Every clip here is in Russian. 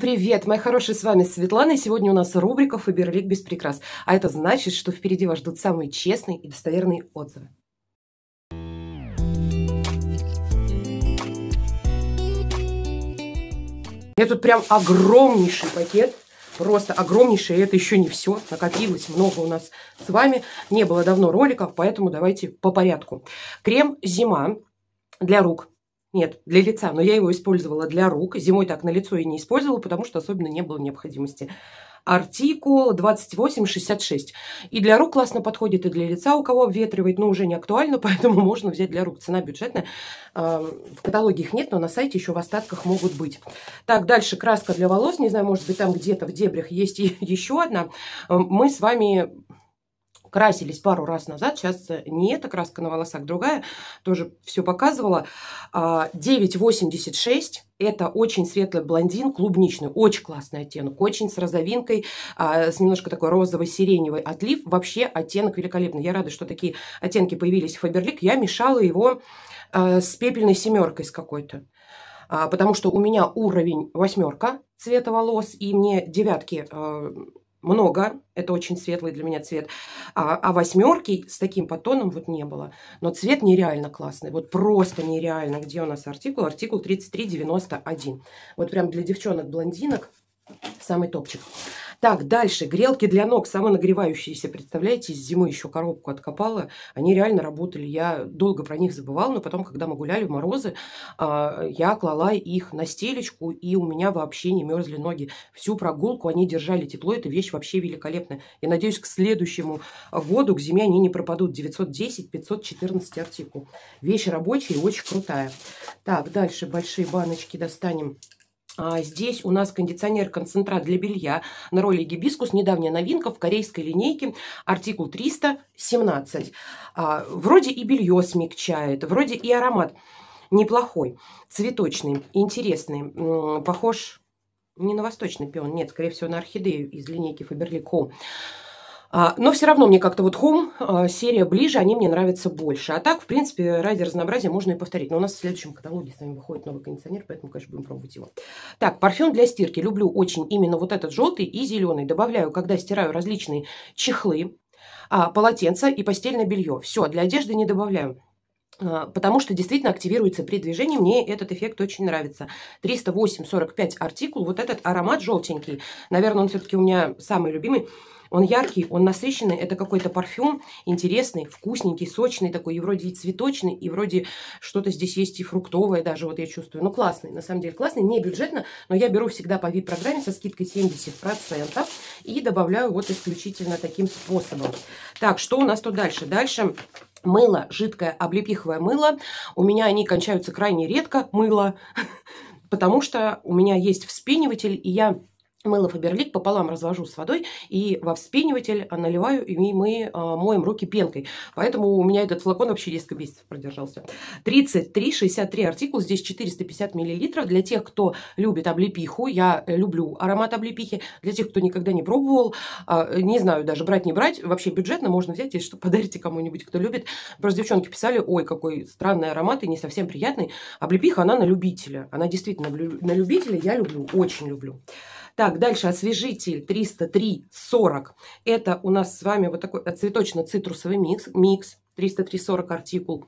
привет, мои хорошие, с вами Светлана, и сегодня у нас рубрика «Фаберлик без прикрас», а это значит, что впереди вас ждут самые честные и достоверные отзывы. У меня тут прям огромнейший пакет, просто огромнейший, и это еще не все, накопилось много у нас с вами, не было давно роликов, поэтому давайте по порядку. Крем «Зима» для рук, нет, для лица, но я его использовала для рук. Зимой так на лицо и не использовала, потому что особенно не было необходимости. Артикул 2866. И для рук классно подходит, и для лица, у кого обветривает, но уже не актуально, поэтому можно взять для рук. Цена бюджетная. Эм, в каталоге их нет, но на сайте еще в остатках могут быть. Так, дальше краска для волос. Не знаю, может быть, там где-то в дебрях есть еще одна. Эм, мы с вами красились пару раз назад, сейчас э, не эта краска на волосах, другая, тоже все показывала. 9,86, а, это очень светлый блондин, клубничный, очень классный оттенок, очень с розовинкой, а, с немножко такой розово-сиреневый отлив, вообще оттенок великолепный. Я рада, что такие оттенки появились в Фаберлик, я мешала его э, с пепельной семеркой с какой-то. А, потому что у меня уровень восьмерка цвета волос, и мне девятки э, много, это очень светлый для меня цвет, а, а восьмерки с таким подтоном вот не было. Но цвет нереально классный, вот просто нереально. Где у нас артикул? Артикул 3391. Вот прям для девчонок-блондинок самый топчик. Так, дальше. Грелки для ног самонагревающиеся. Представляете, из зимы еще коробку откопала. Они реально работали. Я долго про них забывала, но потом, когда мы гуляли в морозы, а, я клала их на стелечку, и у меня вообще не мерзли ноги. Всю прогулку они держали тепло. Эта вещь вообще великолепная. Я надеюсь, к следующему году, к зиме они не пропадут. 910-514 артикул. Вещь рабочая и очень крутая. Так, дальше большие баночки достанем. А здесь у нас кондиционер-концентрат для белья на роли гибискус. Недавняя новинка в корейской линейке. Артикул 317. А, вроде и белье смягчает, вроде и аромат неплохой, цветочный, интересный. Похож не на восточный пион, нет, скорее всего, на орхидею из линейки Faberlic Home. А, но все равно мне как-то вот Home а, серия ближе, они мне нравятся больше. А так, в принципе, ради разнообразия можно и повторить. Но у нас в следующем каталоге с вами выходит новый кондиционер, поэтому, конечно, будем пробовать его. Так, парфюм для стирки. Люблю очень именно вот этот желтый и зеленый. Добавляю, когда стираю различные чехлы, а, полотенца и постельное белье. Все, для одежды не добавляю. А, потому что действительно активируется при движении. Мне этот эффект очень нравится. 308-45 артикул. Вот этот аромат желтенький. Наверное, он все-таки у меня самый любимый. Он яркий, он насыщенный. Это какой-то парфюм интересный, вкусненький, сочный такой. И вроде и цветочный, и вроде что-то здесь есть и фруктовое даже, вот я чувствую. Ну, классный, на самом деле классный. Не бюджетно, но я беру всегда по VIP-программе со скидкой 70%. И добавляю вот исключительно таким способом. Так, что у нас тут дальше? Дальше мыло, жидкое облепиховое мыло. У меня они кончаются крайне редко, мыло, потому что у меня есть вспениватель, и я мыло Фаберлик пополам развожу с водой и во вспениватель наливаю, и мы а, моем руки пенкой. Поэтому у меня этот флакон вообще несколько месяцев продержался. 33, 63 артикул, здесь 450 миллилитров. Для тех, кто любит облепиху, я э, люблю аромат облепихи. Для тех, кто никогда не пробовал, а, не знаю даже, брать не брать, вообще бюджетно можно взять, если что, подарите кому-нибудь, кто любит. Просто девчонки писали, ой, какой странный аромат и не совсем приятный. Облепиха, она на любителя. Она действительно на любителя, я люблю, очень люблю. Так, дальше освежитель 30340. Это у нас с вами вот такой цветочно-цитрусовый микс, микс 30340 артикул.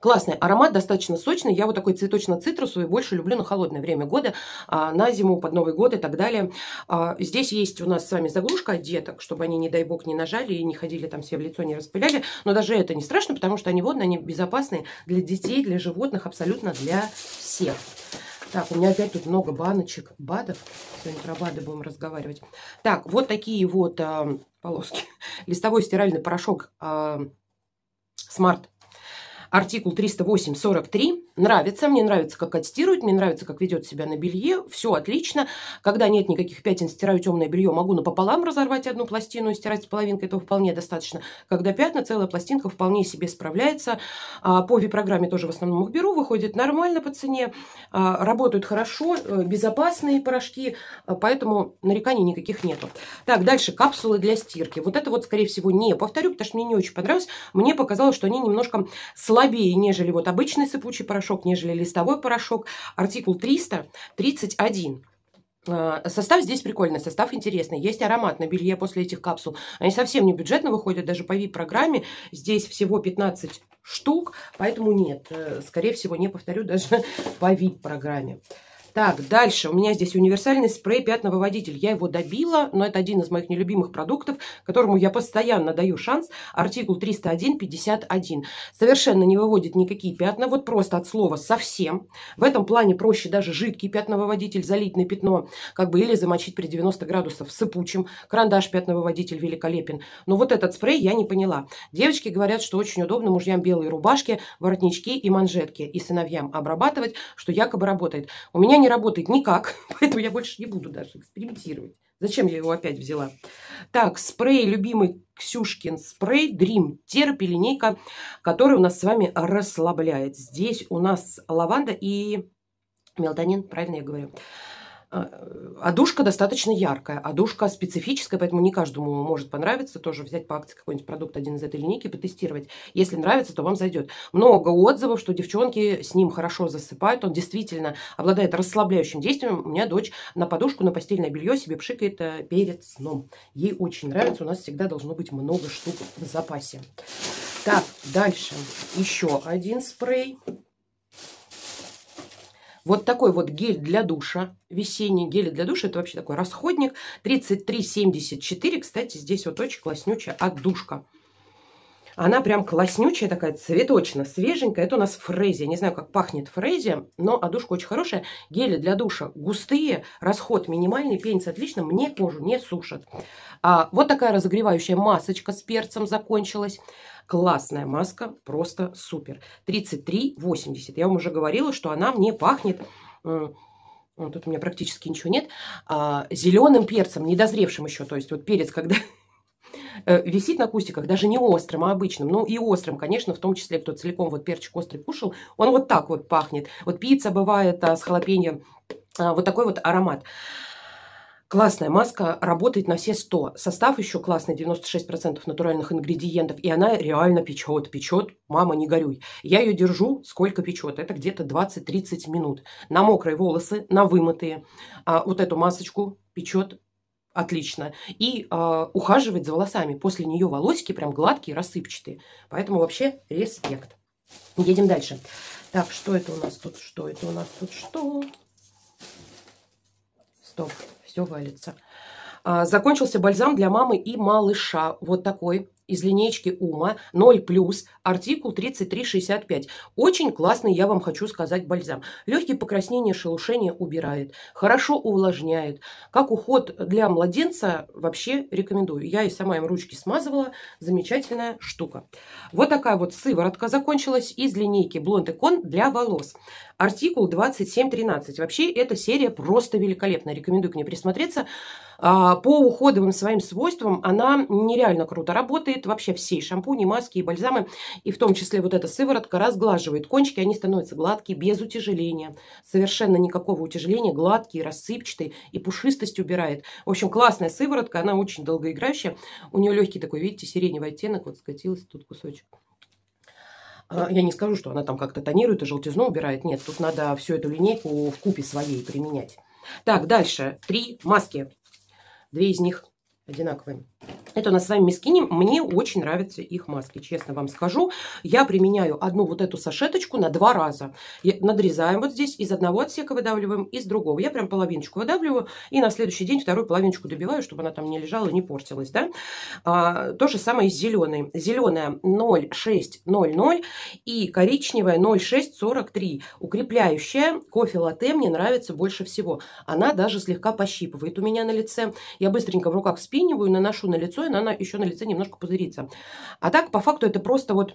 Классный аромат, достаточно сочный. Я вот такой цветочно-цитрусовый больше люблю на холодное время года, а, на зиму, под Новый год и так далее. А, здесь есть у нас с вами заглушка от деток, чтобы они, не дай бог, не нажали и не ходили там себе в лицо, не распыляли. Но даже это не страшно, потому что они водные, они безопасные для детей, для животных, абсолютно для всех. Так, у меня опять тут много баночек, БАДов. Сегодня про БАДы будем разговаривать. Так, вот такие вот э, полоски. Листовой стиральный порошок э, Smart. Артикул 308-43 нравится, мне нравится, как отстирывает, мне нравится, как ведет себя на белье, все отлично. Когда нет никаких пятен, стираю темное белье, могу напополам разорвать одну пластину и стирать с половинкой, этого вполне достаточно. Когда пятна, целая пластинка вполне себе справляется. А, по Ви-программе тоже в основном их беру, выходит нормально по цене, а, работают хорошо, э, безопасные порошки, а, поэтому нареканий никаких нету. Так, дальше капсулы для стирки. Вот это вот, скорее всего, не повторю, потому что мне не очень понравилось. Мне показалось, что они немножко слабее, нежели вот обычный сыпучий порошок порошок, нежели листовой порошок. Артикул 331. Э, состав здесь прикольный, состав интересный. Есть аромат на белье после этих капсул. Они совсем не бюджетно выходят, даже по VIP-программе. Здесь всего 15 штук, поэтому нет, э, скорее всего, не повторю даже по VIP-программе. Так, дальше. У меня здесь универсальный спрей пятновыводитель. Я его добила, но это один из моих нелюбимых продуктов, которому я постоянно даю шанс. Артикул 301.51. Совершенно не выводит никакие пятна, вот просто от слова совсем. В этом плане проще даже жидкий пятновыводитель залить на пятно, как бы или замочить при 90 градусов сыпучим. Карандаш пятновыводитель великолепен. Но вот этот спрей я не поняла. Девочки говорят, что очень удобно мужьям белые рубашки, воротнички и манжетки. И сыновьям обрабатывать, что якобы работает. У меня не работает никак, поэтому я больше не буду даже экспериментировать. Зачем я его опять взяла? Так, спрей, любимый Ксюшкин спрей, Dream Therapy, линейка, которая у нас с вами расслабляет. Здесь у нас лаванда и мелатонин, правильно я говорю. Одушка а, а достаточно яркая, одушка а специфическая, поэтому не каждому может понравиться. Тоже взять по акции какой-нибудь продукт один из этой линейки, потестировать. Если нравится, то вам зайдет. Много отзывов, что девчонки с ним хорошо засыпают. Он действительно обладает расслабляющим действием. У меня дочь на подушку, на постельное белье себе пшикает э, перед сном. Ей очень нравится. У нас всегда должно быть много штук в запасе. Так, дальше еще один спрей. Вот такой вот гель для душа, весенний гель для душа, это вообще такой расходник, 33,74, кстати, здесь вот очень класснючая отдушка. Она прям класснючая такая, цветочно, свеженькая. Это у нас фрезия. Не знаю, как пахнет фрезия, но одушка очень хорошая. Гели для душа густые, расход минимальный, пенится отлично, мне кожу не сушат. А, вот такая разогревающая масочка с перцем закончилась. Классная маска, просто супер. 33,80. Я вам уже говорила, что она мне пахнет... Вот тут у меня практически ничего нет. А, зеленым перцем, недозревшим еще. То есть вот перец, когда э, висит на кустиках, даже не острым, а обычным. Ну и острым, конечно, в том числе, кто целиком вот перчик острый кушал, он вот так вот пахнет. Вот пицца бывает а, с халапеньо, а, вот такой вот аромат. Классная маска, работает на все 100. Состав еще классный, 96% натуральных ингредиентов. И она реально печет, печет, мама, не горюй. Я ее держу, сколько печет. Это где-то 20-30 минут. На мокрые волосы, на вымытые. А, вот эту масочку печет отлично. И э, а, ухаживать за волосами. После нее волосики прям гладкие, рассыпчатые. Поэтому вообще респект. Едем дальше. Так, что это у нас тут? Что это у нас тут? Что? Стоп все валится. А, закончился бальзам для мамы и малыша. Вот такой из линейки Ума 0+, артикул 3365. Очень классный, я вам хочу сказать, бальзам. Легкие покраснения, шелушение убирает, хорошо увлажняет. Как уход для младенца вообще рекомендую. Я и сама им ручки смазывала. Замечательная штука. Вот такая вот сыворотка закончилась из линейки Blond Icon для волос. Артикул 2713. Вообще эта серия просто великолепна. Рекомендую к ней присмотреться. А, по уходовым своим свойствам она нереально круто работает. Вообще все шампуни, маски и бальзамы, и в том числе вот эта сыворотка разглаживает кончики, они становятся гладкие, без утяжеления. Совершенно никакого утяжеления, гладкие, рассыпчатые и пушистость убирает. В общем, классная сыворотка, она очень долгоиграющая. У нее легкий такой, видите, сиреневый оттенок, вот скатился тут кусочек. А, я не скажу, что она там как-то тонирует и желтизну убирает. Нет, тут надо всю эту линейку в купе своей применять. Так, дальше. Три маски. Две из них одинаковые. Это у нас с вами мискини. Мне очень нравятся их маски, честно вам скажу. Я применяю одну вот эту сашеточку на два раза. надрезаем вот здесь, из одного отсека выдавливаем, из другого. Я прям половиночку выдавливаю и на следующий день вторую половиночку добиваю, чтобы она там не лежала, не портилась. Да? А, то же самое с зеленой. Зеленая 0,6,00 и коричневая 0,6,43. Укрепляющая кофе-латте мне нравится больше всего. Она даже слегка пощипывает у меня на лице. Я быстренько в руках спиниваю, наношу на лицо, и она еще на лице немножко пузырится. А так, по факту, это просто вот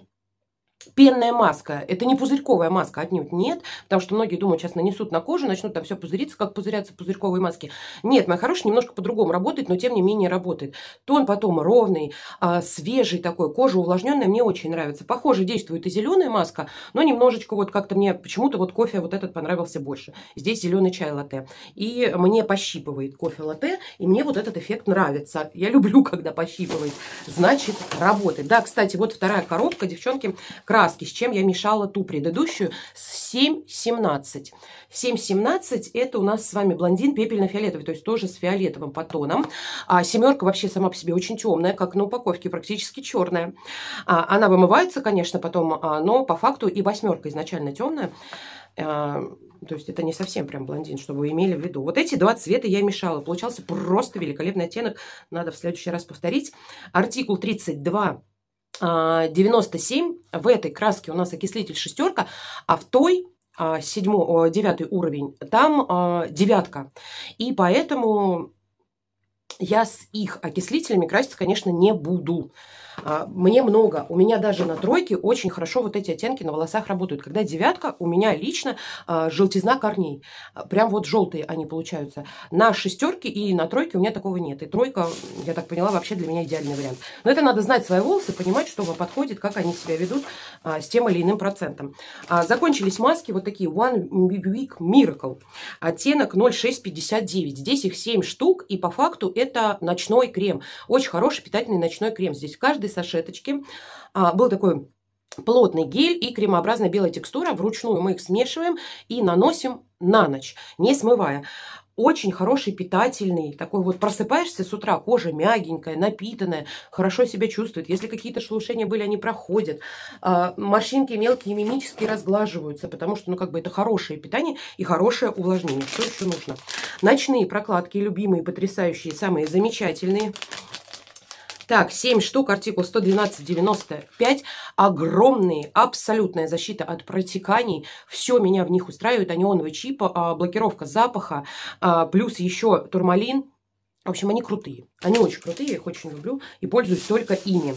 пенная маска. Это не пузырьковая маска, отнюдь нет, потому что многие думают, сейчас нанесут на кожу, начнут там все пузыриться, как пузырятся пузырьковые маски. Нет, моя хорошая, немножко по-другому работает, но тем не менее работает. Тон потом ровный, а, свежий такой, кожа увлажненная, мне очень нравится. Похоже действует и зеленая маска, но немножечко вот как-то мне почему-то вот кофе вот этот понравился больше. Здесь зеленый чай латте. И мне пощипывает кофе латте, и мне вот этот эффект нравится. Я люблю, когда пощипывает. Значит, работает. Да, кстати, вот вторая коробка, девчонки, красная подсказки, с чем я мешала ту предыдущую, с 7.17. 7.17 это у нас с вами блондин пепельно-фиолетовый, то есть тоже с фиолетовым потоном. А семерка вообще сама по себе очень темная, как на упаковке, практически черная. А, она вымывается, конечно, потом, а, но по факту и восьмерка изначально темная. А, то есть это не совсем прям блондин, чтобы вы имели в виду. Вот эти два цвета я мешала. Получался просто великолепный оттенок. Надо в следующий раз повторить. Артикул 32 97. А, в этой краске у нас окислитель шестерка, а в той а, седьмой, девятый уровень, там а, девятка. И поэтому я с их окислителями краситься, конечно, не буду. А, мне много. У меня даже на тройке очень хорошо вот эти оттенки на волосах работают. Когда девятка, у меня лично а, желтизна корней. А, прям вот желтые они получаются. На шестерке и на тройке у меня такого нет. И тройка, я так поняла, вообще для меня идеальный вариант. Но это надо знать свои волосы, понимать, что вам подходит, как они себя ведут с тем или иным процентом. Закончились маски вот такие One Week Miracle. Оттенок 0659. Здесь их 7 штук. И по факту это ночной крем. Очень хороший питательный ночной крем. Здесь каждый этой сашеточки а, был такой плотный гель и кремообразная белая текстура. Вручную мы их смешиваем и наносим на ночь, не смывая. Очень хороший, питательный, такой вот просыпаешься с утра, кожа мягенькая, напитанная, хорошо себя чувствует. Если какие-то шелушения были, они проходят. А, морщинки мелкие, мимические разглаживаются, потому что, ну, как бы это хорошее питание и хорошее увлажнение. Что еще нужно? Ночные прокладки, любимые, потрясающие, самые замечательные. Так, 7 штук, артикул 112.95. Огромные, абсолютная защита от протеканий. Все меня в них устраивает. Анионовый чип, а, блокировка запаха, а, плюс еще турмалин. В общем, они крутые. Они очень крутые, я их очень люблю и пользуюсь только ими.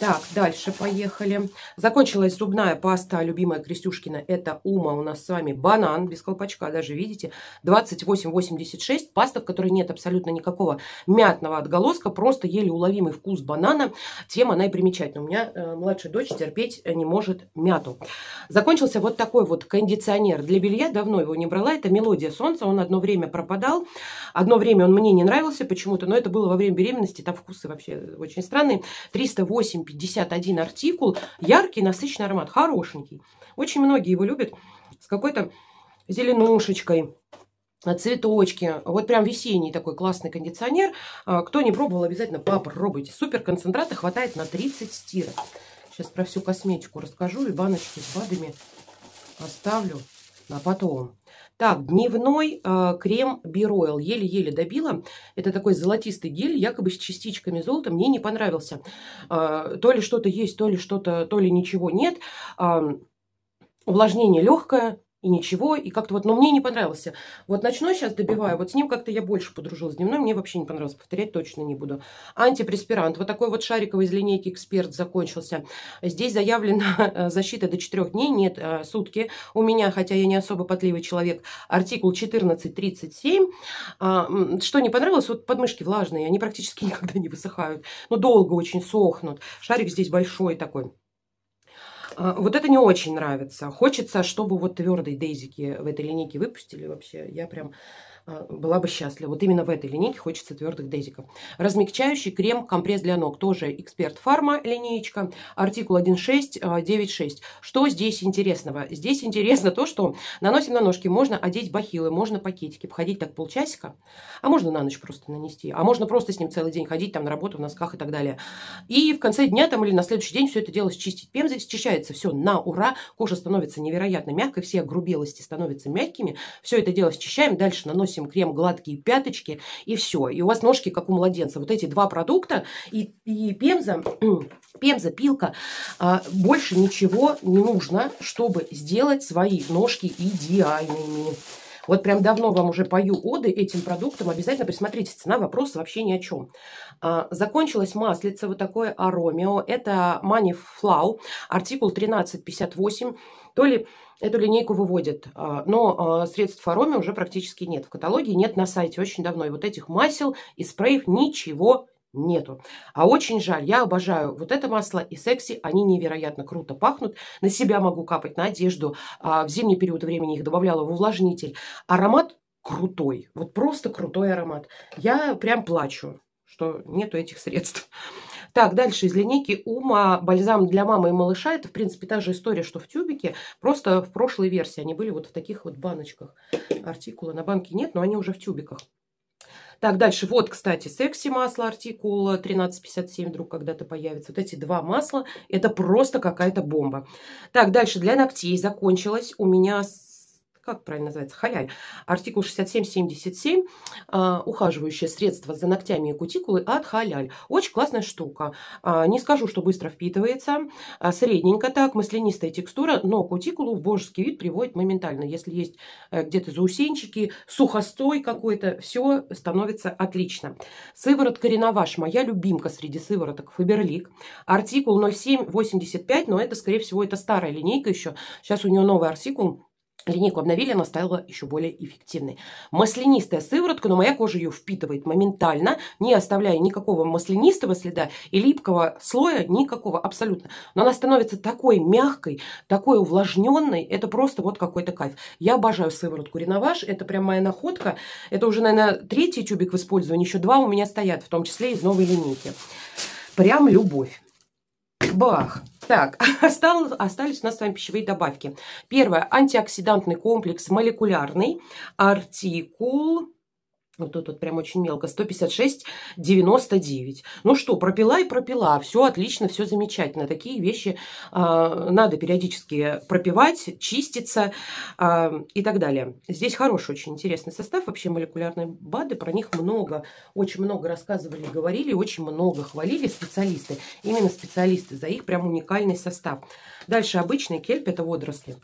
Так, дальше поехали. Закончилась зубная паста любимая Крестюшкина. Это Ума. У нас с вами банан без колпачка, даже видите. 28,86. Паста, в которой нет абсолютно никакого мятного отголоска. Просто еле уловимый вкус банана. Тем она и примечательна. У меня э, младшая дочь терпеть не может мяту. Закончился вот такой вот кондиционер для белья. Давно его не брала. Это «Мелодия солнца». Он одно время пропадал. Одно время он мне не нравился почему-то. Но это было во время беременности. Там вкусы вообще очень странные. 308 магазин 51 артикул. Яркий, насыщенный аромат, хорошенький. Очень многие его любят с какой-то зеленушечкой, цветочки. Вот прям весенний такой классный кондиционер. А, кто не пробовал, обязательно попробуйте. Супер концентрата хватает на 30 стирок. Сейчас про всю косметику расскажу и баночки с БАДами оставлю на потом. Так, дневной э, крем Биройл. Еле-еле добила. Это такой золотистый гель, якобы с частичками золота. Мне не понравился. Э, то ли что-то есть, то ли что-то, то ли ничего нет. Э, увлажнение легкое, и ничего, и как-то вот, но мне не понравился. Вот ночной сейчас добиваю, вот с ним как-то я больше подружилась, дневной мне вообще не понравился, повторять точно не буду. Антипреспирант, вот такой вот шариковый из линейки «Эксперт» закончился. Здесь заявлена э, защита до 4 дней, нет, э, сутки. У меня, хотя я не особо потливый человек, артикул 14.37. А, что не понравилось, вот подмышки влажные, они практически никогда не высыхают, но долго очень сохнут. Шарик здесь большой такой. Э, вот это не очень нравится. Хочется, чтобы вот твердые дейзики в этой линейке выпустили вообще. Я прям э, была бы счастлива. Вот именно в этой линейке хочется твердых дезиков. Размягчающий крем, компресс для ног. Тоже эксперт фарма линеечка. Артикул 1.6.9.6. Э, что здесь интересного? Здесь интересно то, что наносим на ножки. Можно одеть бахилы, можно пакетики. Походить так полчасика. А можно на ночь просто нанести. А можно просто с ним целый день ходить там на работу в носках и так далее. И в конце дня там или на следующий день все это дело счистить. Пемза счищает получается все на ура, кожа становится невероятно мягкой, все огрубелости становятся мягкими, все это дело счищаем, дальше наносим крем гладкие пяточки и все, и у вас ножки как у младенца. Вот эти два продукта и, и пемза, пемза, пилка, а, больше ничего не нужно, чтобы сделать свои ножки идеальными. Вот прям давно вам уже пою оды этим продуктам. Обязательно присмотритесь цена вопрос вообще ни о чем. А, закончилось маслице вот такое Аромио. Это Манифлау, артикул 1358. То ли эту линейку выводят, а, но а, средств Ароме уже практически нет. В каталоге нет на сайте очень давно. И вот этих масел и спреев ничего нету. А очень жаль, я обожаю вот это масло и секси, они невероятно круто пахнут. На себя могу капать, на одежду. А в зимний период времени их добавляла в увлажнитель. Аромат крутой, вот просто крутой аромат. Я прям плачу, что нету этих средств. Так, дальше из линейки Ума бальзам для мамы и малыша. Это, в принципе, та же история, что в тюбике, просто в прошлой версии. Они были вот в таких вот баночках. Артикула на банке нет, но они уже в тюбиках. Так, дальше. Вот, кстати, секси масло артикула 1357 вдруг когда-то появится. Вот эти два масла. Это просто какая-то бомба. Так, дальше. Для ногтей закончилось у меня как правильно называется, халяль. Артикул 6777, э, а, ухаживающее средство за ногтями и кутикулой от халяль. Очень классная штука. А, не скажу, что быстро впитывается, а, средненько так, маслянистая текстура, но кутикулу в божеский вид приводит моментально. Если есть э, где-то заусенчики, сухостой какой-то, все становится отлично. Сыворотка Реноваш, моя любимка среди сывороток Фаберлик. Артикул 0785, но это, скорее всего, это старая линейка еще. Сейчас у нее новый артикул Линейку обновили, она стала еще более эффективной. Маслянистая сыворотка, но моя кожа ее впитывает моментально, не оставляя никакого маслянистого следа и липкого слоя, никакого абсолютно. Но она становится такой мягкой, такой увлажненной, это просто вот какой-то кайф. Я обожаю сыворотку Реноваж, это прям моя находка. Это уже, наверное, третий тюбик в использовании, еще два у меня стоят, в том числе из новой линейки. Прям любовь. Бах! Так, осталось, остались у нас с вами пищевые добавки. Первое, антиоксидантный комплекс молекулярный, артикул вот тут вот прям очень мелко. 156,99. Ну что, пропила и пропила. Все отлично, все замечательно. Такие вещи э, надо периодически пропивать, чиститься э, и так далее. Здесь хороший, очень интересный состав. Вообще молекулярные БАДы, про них много, очень много рассказывали, говорили, очень много хвалили специалисты. Именно специалисты за их прям уникальный состав. Дальше обычный кельп, это водоросли.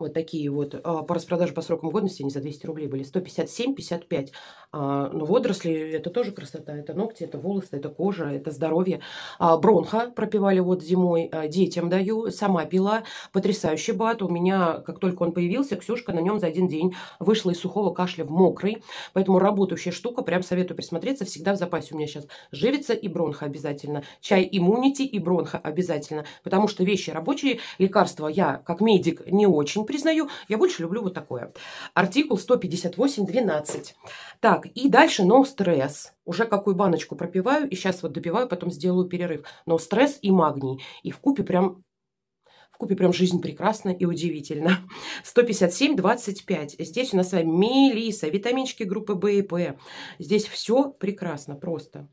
Вот такие вот а, по распродаже по срокам годности, они за 200 рублей были, 157,55. А, но водоросли – это тоже красота, это ногти, это волосы, это кожа, это здоровье. А, бронха пропивали вот зимой, а, детям даю, сама пила, потрясающий бат. У меня, как только он появился, Ксюшка на нем за один день вышла из сухого кашля в мокрый, поэтому работающая штука, прям советую присмотреться, всегда в запасе у меня сейчас живица и бронха обязательно, чай иммунити и бронха обязательно, потому что вещи рабочие, лекарства я, как медик, не очень признаю, я больше люблю вот такое. Артикул 158.12. Так, и дальше no stress. Уже какую баночку пропиваю, и сейчас вот допиваю, потом сделаю перерыв. Но no стресс и магний. И в купе прям купе прям жизнь прекрасна и удивительна. 157,25. Здесь у нас с вами мелиса, витаминчики группы В и П. Здесь все прекрасно просто.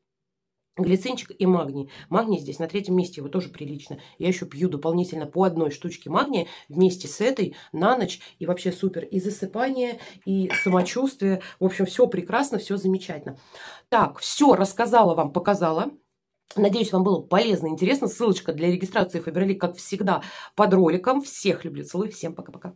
Глицинчик и магний. Магний здесь на третьем месте, его тоже прилично. Я еще пью дополнительно по одной штучке магния вместе с этой на ночь. И вообще супер. И засыпание, и самочувствие. В общем, все прекрасно, все замечательно. Так, все рассказала вам, показала. Надеюсь, вам было полезно, интересно. Ссылочка для регистрации Фаберлик, как всегда, под роликом. Всех люблю, целую, всем пока-пока.